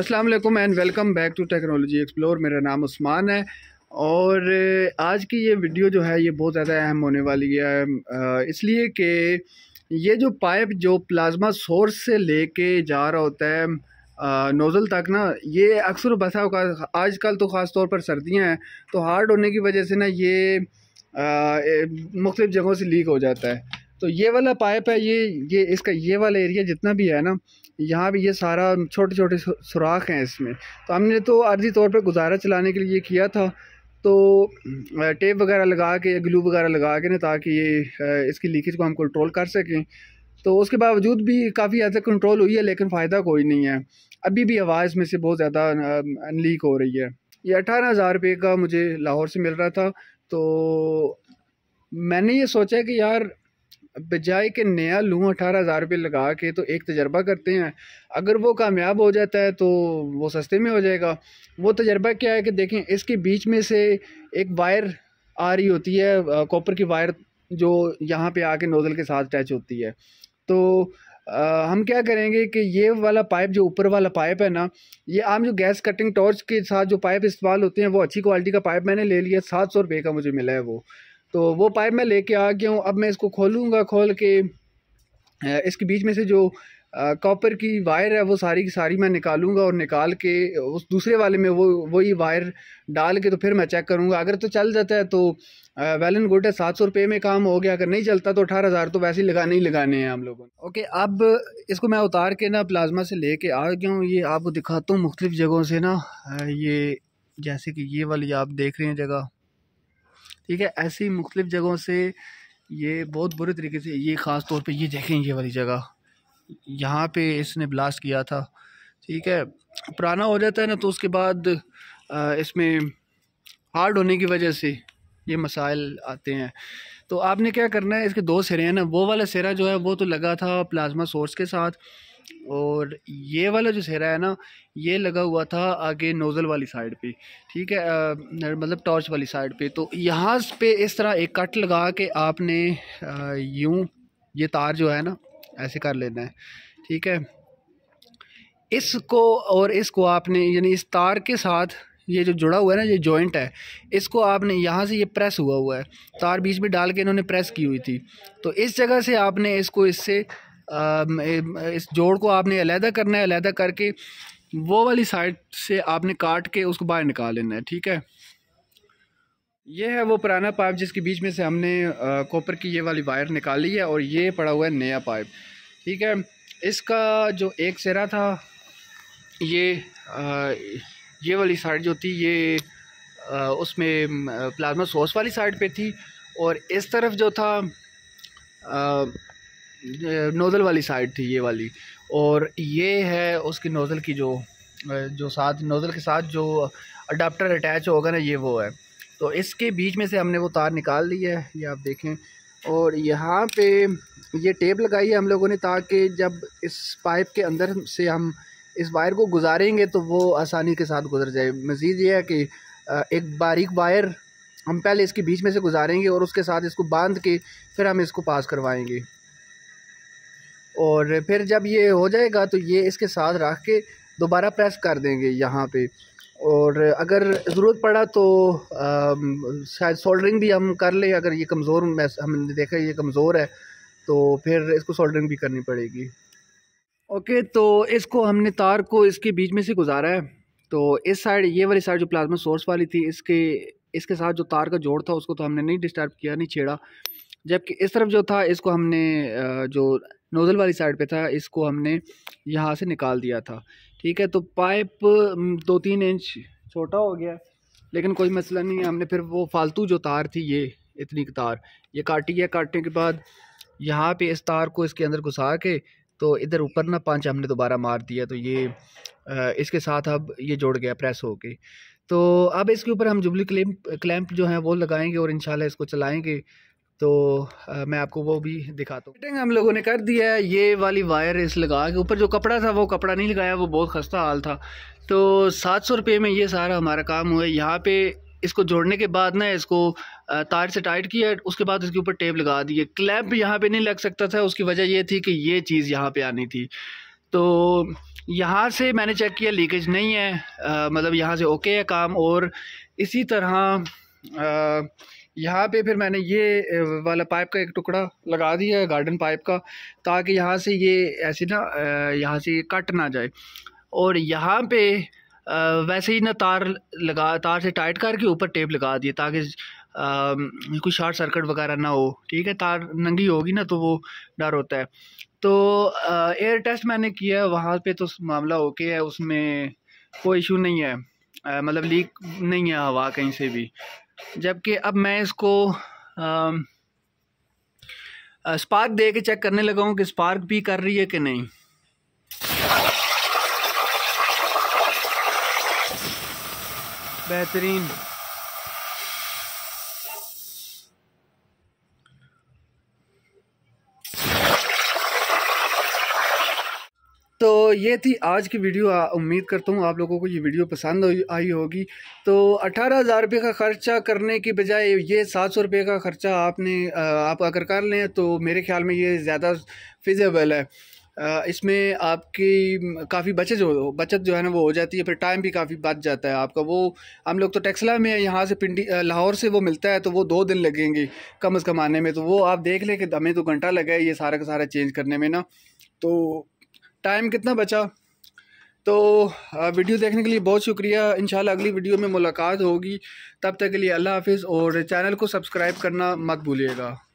अस्सलाम वालेकुम and welcome back to technology explore मेरा नाम उस्मान है और आज की ये वीडियो जो है ये बहुत ज़्यादा अहम होने वाली है इसलिए कि ये जो पाइप जो प्लाज्मा सोर्स से लेके जा रहा होता है नोज़ल तक ना ये अक्सर बसा आज कल तो ख़ास तौर पर सर्दियाँ हैं तो हार्ड होने की वजह से ना ये मुख्तलिफ़ जगहों से लीक हो जाता है तो ये वाला पाइप है ये ये इसका ये वाला एरिया जितना भी है ना यहाँ भी ये सारा छोटे छोटे सुराख हैं इसमें तो हमने तो अर्जी तौर पर गुजारा चलाने के लिए किया था तो टेप वगैरह लगा के या ग्लू वगैरह लगा के ना ताकि ये इसकी लीकेज को हम कंट्रोल कर सकें तो उसके बावजूद भी काफ़ी हद तक कंट्रोल हुई है लेकिन फ़ायदा कोई नहीं है अभी भी हवा इसमें से बहुत ज़्यादा लीक हो रही है ये अठारह हज़ार रुपये का मुझे लाहौर से मिल रहा था तो मैंने ये सोचा कि यार बजाय कि नया लूँ अठारह हज़ार रुपये लगा के तो एक तजर्बा करते हैं अगर वो कामयाब हो जाता है तो वो सस्ते में हो जाएगा वो तजर्बा क्या है कि देखें इसके बीच में से एक वायर आ रही होती है कॉपर की वायर जो यहाँ पे आके नोज़ल के साथ अटैच होती है तो आ, हम क्या करेंगे कि ये वाला पाइप जो ऊपर वाला पाइप है ना ये आम जो गैस कटिंग टॉर्च के साथ जो पाइप इस्तेमाल होते हैं वो अच्छी क्वालिटी का पाइप मैंने ले लिया सात सौ रुपये का मुझे मिला है वो तो वो पाइप मैं लेके आ गया हूँ अब मैं इसको खोलूँगा खोल के इसके बीच में से जो कॉपर की वायर है वो सारी की सारी मैं निकालूंगा और निकाल के उस दूसरे वाले में वो वही वायर डाल के तो फिर मैं चेक करूंगा अगर तो चल जाता है तो वेल एंड गुड है सात सौ रुपये में काम हो गया अगर नहीं चलता तो अठारह हज़ार तो वैसे ही लगाने ही लगाने हैं हम लोगों ने ओके अब इसको मैं उतार के ना प्लाज्मा से ले कर आ गया हूँ ये आपको दिखाता हूँ मुख्तलिफ़ जगहों से ना ये जैसे कि ये वाली आप देख रहे हैं जगह ठीक है ऐसी मुख्तलिफ़ जगहों से ये बहुत बुरे तरीके से ये ख़ास तौर पे ये देखें ये वाली जगह यहाँ पे इसने ब्लास्ट किया था ठीक है पुराना हो जाता है ना तो उसके बाद इसमें हार्ड होने की वजह से ये मसाइल आते हैं तो आपने क्या करना है इसके दो सिरे हैं ना वो वाला सिरा जो है वो तो लगा था प्लाज्मा सोर्स के साथ और ये वाला जो सिरा है ना ये लगा हुआ था आगे नोज़ल वाली साइड पे ठीक है आ, मतलब टॉर्च वाली साइड पे तो यहाँ पे इस तरह एक कट लगा के आपने यूँ ये तार जो है ना ऐसे कर लेना है ठीक है इसको और इसको आपने यानी इस तार के साथ ये जो जुड़ा हुआ है ना ये जॉइंट है इसको आपने यहाँ से ये प्रेस हुआ हुआ है तार बीच में डाल के इन्होंने प्रेस की हुई थी तो इस जगह से आपने इसको इससे इस जोड़ को आपने अलहदा करना है अलहदा करके वो वाली साइड से आपने काट के उसको बाहर निकाल लेना है ठीक है ये है वो पुराना पाइप जिसके बीच में से हमने कॉपर की ये वाली वायर निकाली है और ये पड़ा हुआ है नया पाइप ठीक है इसका जो एक सिरा था ये आ, ये वाली साइड जो थी ये आ, उसमें प्लाज्मा सोस वाली साइड पे थी और इस तरफ जो था नोज़ल वाली साइड थी ये वाली और ये है उसकी नोज़ल की जो जो साथ नोज़ल के साथ जो अडाप्टर अटैच होगा ना ये वो है तो इसके बीच में से हमने वो तार निकाल दी है ये आप देखें और यहाँ पे ये टेप लगाई है हम लोगों ने ताकि जब इस पाइप के अंदर से हम इस वायर को गुजारेंगे तो वो आसानी के साथ गुजर जाए मज़ीद ये है कि एक बारीक वायर हम पहले इसके बीच में से गुजारेंगे और उसके साथ इसको बांध के फिर हम इसको पास करवाएंगे और फिर जब ये हो जाएगा तो ये इसके साथ रख के दोबारा प्रेस कर देंगे यहाँ पे और अगर ज़रूरत पड़ा तो आ, शायद सोल्डरिंग भी हम कर लें अगर ये कमज़ोर हमने देखा ये कमज़ोर है तो फिर इसको सोल्डरिंग भी करनी पड़ेगी ओके तो इसको हमने तार को इसके बीच में से गुजारा है तो इस साइड ये वाली साइड जो प्लाज्मा सोर्स वाली थी इसके इसके साथ जो तार का जोड़ था उसको तो हमने नहीं डिस्टर्ब किया नहीं छेड़ा जबकि इस तरफ जो था इसको हमने जो नोज़ल वाली साइड पे था इसको हमने यहाँ से निकाल दिया था ठीक है तो पाइप दो तीन इंच छोटा हो गया लेकिन कोई मसला नहीं है हमने फिर वो फालतू जो तार थी ये इतनी तार ये काटी है काटने के बाद यहाँ पे इस तार को इसके अंदर घुसा के तो इधर ऊपर ना पंच हमने दोबारा मार दिया तो ये इसके साथ अब ये जोड़ गया प्रेस होके तो अब इसके ऊपर हम जुबली क्लैम्प क्लैम्प जो है वो लगाएंगे और इन इसको चलाएँगे तो आ, मैं आपको वो भी दिखाता हूँ फिटिंग हम लोगों ने कर दिया है ये वाली वायर इस लगा के ऊपर जो कपड़ा था वो कपड़ा नहीं लगाया वो बहुत खस्ता हाल था तो सात सौ रुपये में ये सारा हमारा काम हुआ यहाँ पे इसको जोड़ने के बाद ना इसको तार से टाइट किया उसके बाद इसके ऊपर टेप लगा दिए क्लैम्प यहाँ पे नहीं लग सकता था उसकी वजह ये थी कि ये चीज़ यहाँ पे आनी थी तो यहाँ से मैंने चेक किया लीकेज नहीं है आ, मतलब यहाँ से ओके है काम और इसी तरह यहाँ पे फिर मैंने ये वाला पाइप का एक टुकड़ा लगा दिया है गार्डन पाइप का ताकि यहाँ से ये ऐसे ना यहाँ से कट ना जाए और यहाँ पर वैसे ही ना तार लगा तार से टाइट करके ऊपर टेप लगा दिए ताकि कोई शॉर्ट सर्किट वगैरह ना हो ठीक है तार नंगी होगी ना तो वो डर होता है तो एयर टेस्ट मैंने किया है वहाँ पर तो मामला ओके है उसमें कोई इशू नहीं है मतलब लीक नहीं है हवा कहीं से भी जबकि अब मैं इसको स्पार्क दे के चेक करने लगा हूँ कि स्पार्क भी कर रही है कि नहीं बेहतरीन तो ये थी आज की वीडियो उम्मीद करता हूँ आप लोगों को ये वीडियो पसंद आई होगी तो अठारह हज़ार रुपये का ख़र्चा करने के बजाय ये सात सौ रुपये का ख़र्चा आपने आप अगर कर लें तो मेरे ख्याल में ये ज़्यादा फिजेबल है इसमें आपकी काफ़ी बचत जो बचत जो है ना वो हो जाती है फिर टाइम भी काफ़ी बच जाता है आपका वो हम लोग तो टेक्सला में यहाँ से पिंडी लाहौर से वो मिलता है तो वो दो दिन लगेंगे कम अज़ कम आने में तो वो आप देख लें कि हमें तो घंटा लगा है ये सारा का सारा चेंज करने में ना तो टाइम कितना बचा तो वीडियो देखने के लिए बहुत शुक्रिया इन अगली वीडियो में मुलाकात होगी तब तक के लिए अल्लाह हाफिज़ और चैनल को सब्सक्राइब करना मत भूलिएगा